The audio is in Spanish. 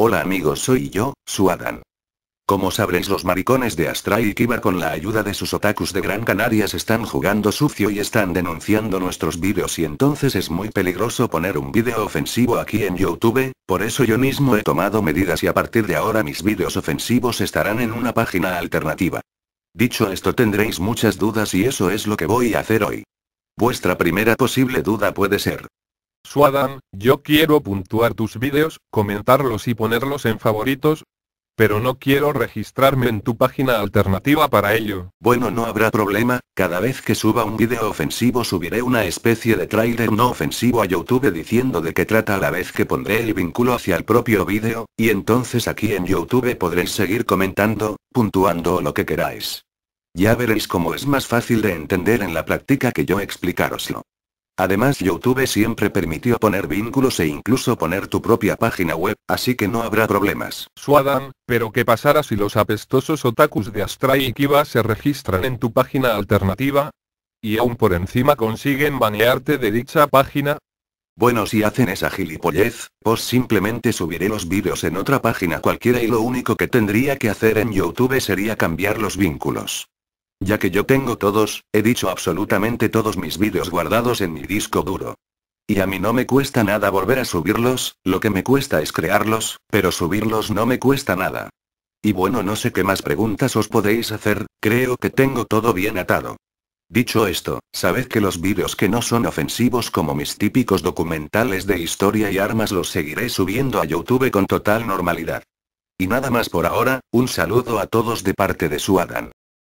Hola amigos, soy yo, su Como sabréis, los maricones de Astra y Kiba con la ayuda de sus otakus de Gran Canarias están jugando sucio y están denunciando nuestros vídeos y entonces es muy peligroso poner un vídeo ofensivo aquí en YouTube, por eso yo mismo he tomado medidas y a partir de ahora mis vídeos ofensivos estarán en una página alternativa. Dicho esto tendréis muchas dudas y eso es lo que voy a hacer hoy. Vuestra primera posible duda puede ser, Suadam, yo quiero puntuar tus vídeos, comentarlos y ponerlos en favoritos, pero no quiero registrarme en tu página alternativa para ello. Bueno, no habrá problema, cada vez que suba un vídeo ofensivo subiré una especie de tráiler no ofensivo a YouTube diciendo de qué trata a la vez que pondré el vínculo hacia el propio vídeo, y entonces aquí en YouTube podréis seguir comentando, puntuando o lo que queráis. Ya veréis cómo es más fácil de entender en la práctica que yo explicaroslo. Además YouTube siempre permitió poner vínculos e incluso poner tu propia página web, así que no habrá problemas. Suadan, pero ¿qué pasará si los apestosos otakus de Astra y Kiva se registran en tu página alternativa? ¿Y aún por encima consiguen banearte de dicha página? Bueno, si hacen esa gilipollez, pues simplemente subiré los vídeos en otra página cualquiera y lo único que tendría que hacer en YouTube sería cambiar los vínculos. Ya que yo tengo todos, he dicho absolutamente todos mis vídeos guardados en mi disco duro. Y a mí no me cuesta nada volver a subirlos, lo que me cuesta es crearlos, pero subirlos no me cuesta nada. Y bueno, no sé qué más preguntas os podéis hacer, creo que tengo todo bien atado. Dicho esto, sabed que los vídeos que no son ofensivos como mis típicos documentales de historia y armas los seguiré subiendo a YouTube con total normalidad. Y nada más por ahora, un saludo a todos de parte de su Adán.